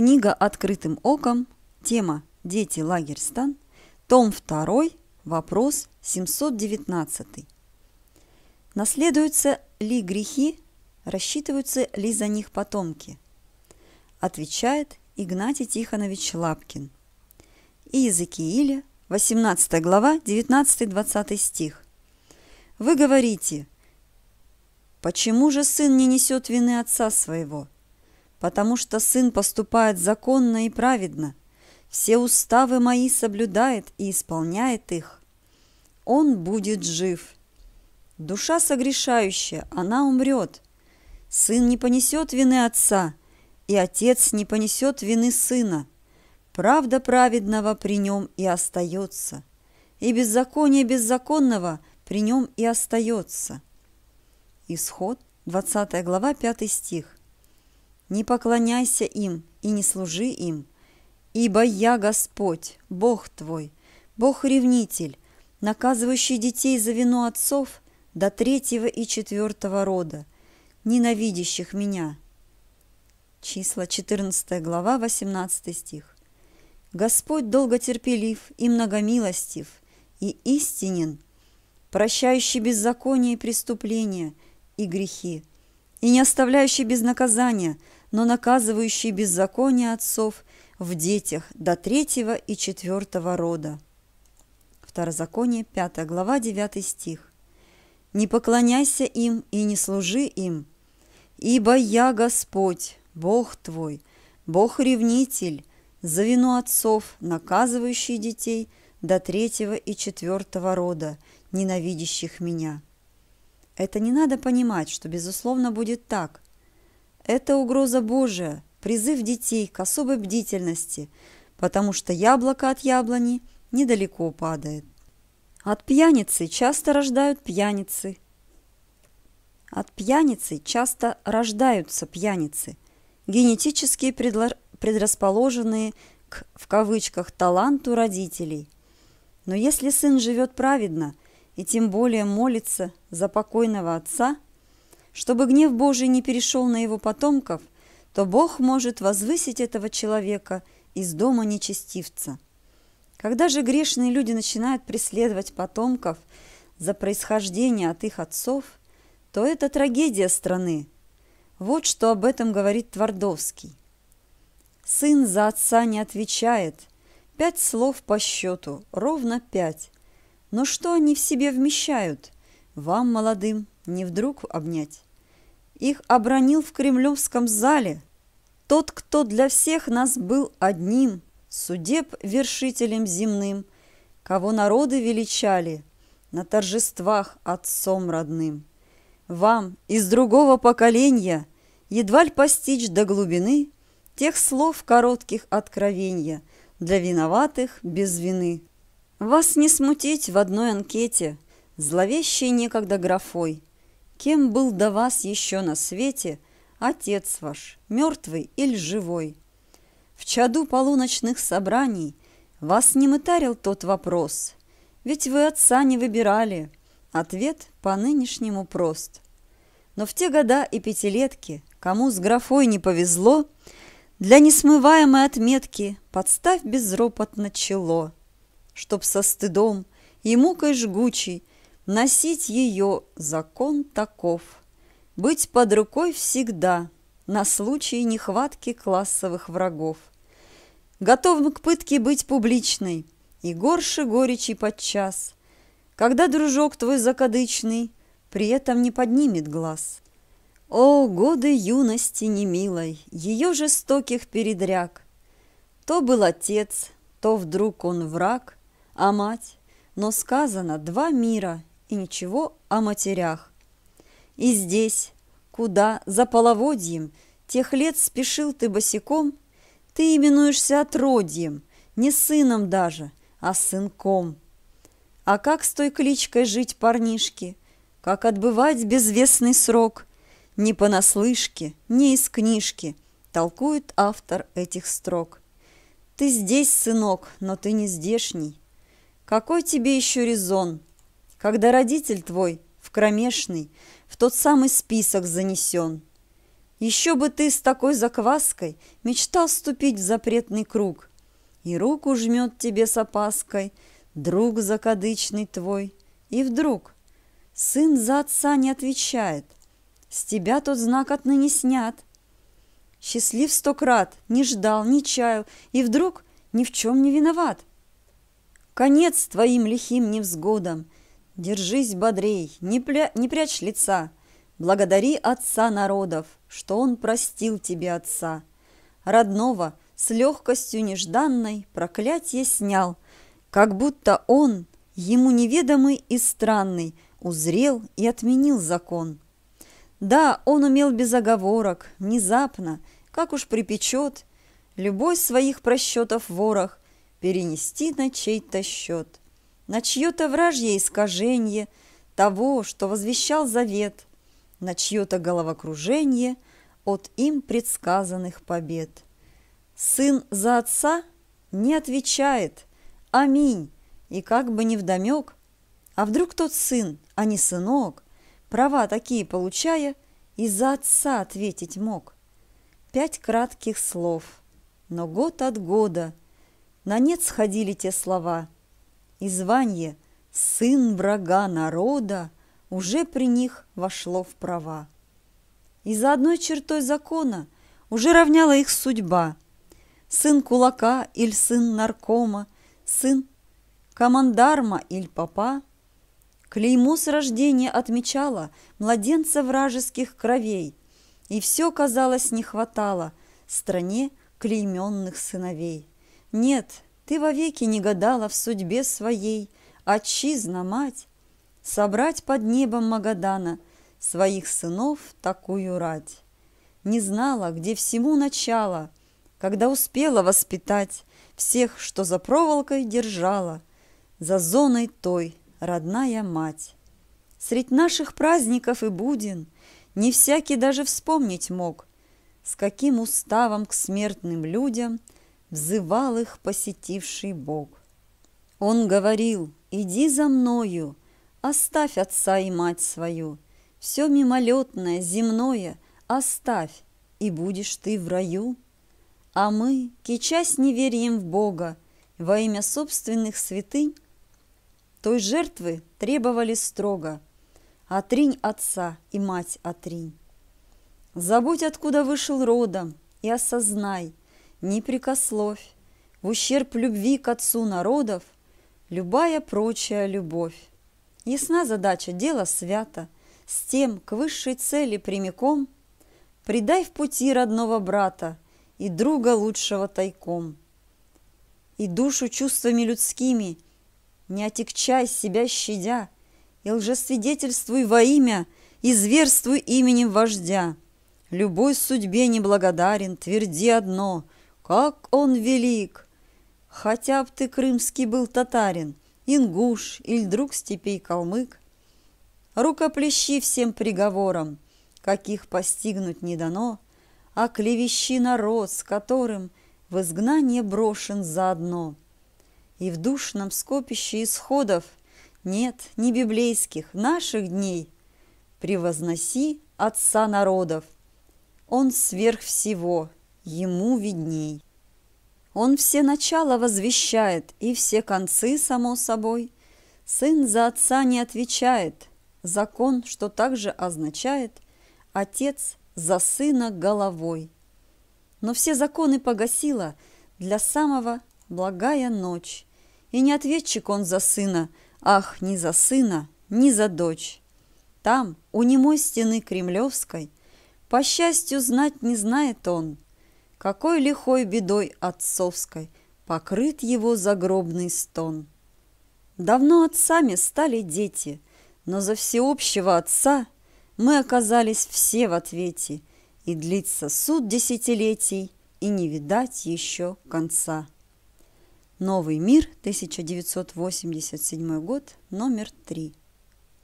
Книга «Открытым оком», тема «Дети, лагерь, стан», том 2, вопрос 719. Наследуются ли грехи, рассчитываются ли за них потомки? Отвечает Игнатий Тихонович Лапкин. И Иезекииля, 18 глава, 19-20 стих. Вы говорите, «Почему же сын не несет вины отца своего?» потому что сын поступает законно и праведно, все уставы мои соблюдает и исполняет их. Он будет жив. Душа согрешающая, она умрет. Сын не понесет вины отца, и отец не понесет вины сына. Правда праведного при нем и остается, и беззаконие беззаконного при нем и остается. Исход, 20 глава, 5 стих. Не поклоняйся им и не служи им, ибо я Господь, Бог твой, Бог-ревнитель, наказывающий детей за вину отцов до третьего и четвертого рода, ненавидящих меня». Числа 14 глава, 18 стих. Господь долготерпелив терпелив и многомилостив, и истинен, прощающий беззаконие и преступления и грехи, и не оставляющий без наказания – но наказывающий беззаконие отцов в детях до третьего и четвертого рода. Второзаконие, 5 глава, 9 стих. «Не поклоняйся им и не служи им, ибо я Господь, Бог твой, Бог-ревнитель, за вину отцов, наказывающий детей до третьего и четвертого рода, ненавидящих меня». Это не надо понимать, что, безусловно, будет так – это угроза Божия, призыв детей к особой бдительности, потому что яблоко от яблони недалеко падает. От пьяницы часто рождают пьяницы. От пьяницы часто рождаются пьяницы, генетически предрасположенные к, в кавычках, таланту родителей. Но если сын живет праведно и тем более молится за покойного отца – чтобы гнев Божий не перешел на его потомков, то Бог может возвысить этого человека из дома нечестивца. Когда же грешные люди начинают преследовать потомков за происхождение от их отцов, то это трагедия страны. Вот что об этом говорит Твардовский. Сын за отца не отвечает. Пять слов по счету, ровно пять. Но что они в себе вмещают? Вам, молодым, не вдруг обнять их обронил в Кремлевском зале тот, кто для всех нас был одним, судеб вершителем земным, кого народы величали на торжествах отцом родным. Вам из другого поколения едва ль постичь до глубины тех слов коротких откровения для виноватых без вины. Вас не смутить в одной анкете зловещей некогда графой – Кем был до вас еще на свете Отец ваш, мертвый или живой? В чаду полуночных собраний Вас не мытарил тот вопрос, Ведь вы отца не выбирали. Ответ по нынешнему прост. Но в те года и пятилетки, Кому с графой не повезло, Для несмываемой отметки Подставь безропотно чело, Чтоб со стыдом и мукой жгучей Носить ее закон таков. Быть под рукой всегда на случай нехватки классовых врагов. Готовым к пытке быть публичной и горше горечи подчас, когда дружок твой закадычный при этом не поднимет глаз. О, годы юности немилой, ее жестоких передряг! То был отец, то вдруг он враг, а мать, но сказано два мира — и ничего о матерях. И здесь, куда за половодьем тех лет спешил ты босиком, ты именуешься отродьем, не сыном даже, а сынком. А как с той кличкой жить, парнишки? Как отбывать безвестный срок? Не понаслышке, не из книжки, толкует автор этих строк. Ты здесь, сынок, но ты не здешний. Какой тебе еще резон когда родитель твой в кромешный, в тот самый список занесен. Еще бы ты с такой закваской мечтал вступить в запретный круг, и руку жмет тебе с опаской друг закадычный твой, и вдруг сын за отца не отвечает, с тебя тот знак отныне снят. Счастлив сто крат, не ждал, не чаял, и вдруг ни в чем не виноват. Конец твоим лихим невзгодам, Держись бодрей, не, пря... не прячь лица. Благодари Отца народов, что Он простил тебе Отца. Родного с легкостью нежданной проклятье снял, как будто Он, ему неведомый и странный, узрел и отменил закон. Да, он умел без оговорок, внезапно, как уж припечет, любой своих просчетов ворох перенести на чей-то счет на чье-то вражье искажение того, что возвещал завет, на чье-то головокружение от им предсказанных побед. Сын за отца не отвечает «Аминь», и как бы невдомек, а вдруг тот сын, а не сынок, права такие получая, и за отца ответить мог. Пять кратких слов, но год от года на нет сходили те слова – и звание «сын врага народа» уже при них вошло в права. И за одной чертой закона уже равняла их судьба. Сын кулака или сын наркома, сын командарма или попа. Клеймо с рождения отмечало младенца вражеских кровей, и все, казалось, не хватало стране клейменных сыновей. Нет, ты вовеки не гадала в судьбе своей, Отчизна, мать, собрать под небом Магадана Своих сынов такую рать. Не знала, где всему начало, Когда успела воспитать Всех, что за проволокой держала, За зоной той родная мать. Средь наших праздников и будин Не всякий даже вспомнить мог, С каким уставом к смертным людям – взывал их посетивший Бог. Он говорил, иди за мною, оставь отца и мать свою, все мимолетное, земное оставь, и будешь ты в раю. А мы, кичась неверием в Бога, во имя собственных святынь, той жертвы требовали строго. Отринь отца и мать отринь. Забудь, откуда вышел родом, и осознай, не непрекословь, в ущерб любви к отцу народов, любая прочая любовь. Ясна задача, дело свято, с тем к высшей цели прямиком придай в пути родного брата и друга лучшего тайком. И душу чувствами людскими не отекчай себя щадя, И лжесвидетельствуй во имя, и зверствуй именем вождя. Любой судьбе неблагодарен, тверди одно — как он велик! Хотя б ты крымский был татарин, ингуш или друг степей калмык. Рукоплещи всем приговорам, каких постигнуть не дано, а клевещи народ, с которым в изгнание брошен заодно. И в душном скопище исходов нет ни библейских наших дней. Превозноси Отца народов. Он сверх всего, ему видней. Он все начала возвещает и все концы, само собой. Сын за отца не отвечает, закон, что также означает «отец за сына головой». Но все законы погасила для самого благая ночь. И не ответчик он за сына, ах, не за сына, не за дочь. Там, у немой стены кремлевской, по счастью, знать не знает он – какой лихой бедой отцовской покрыт его загробный стон. Давно отцами стали дети, но за всеобщего отца мы оказались все в ответе, и длится суд десятилетий, и не видать еще конца. Новый мир, 1987 год, номер 3.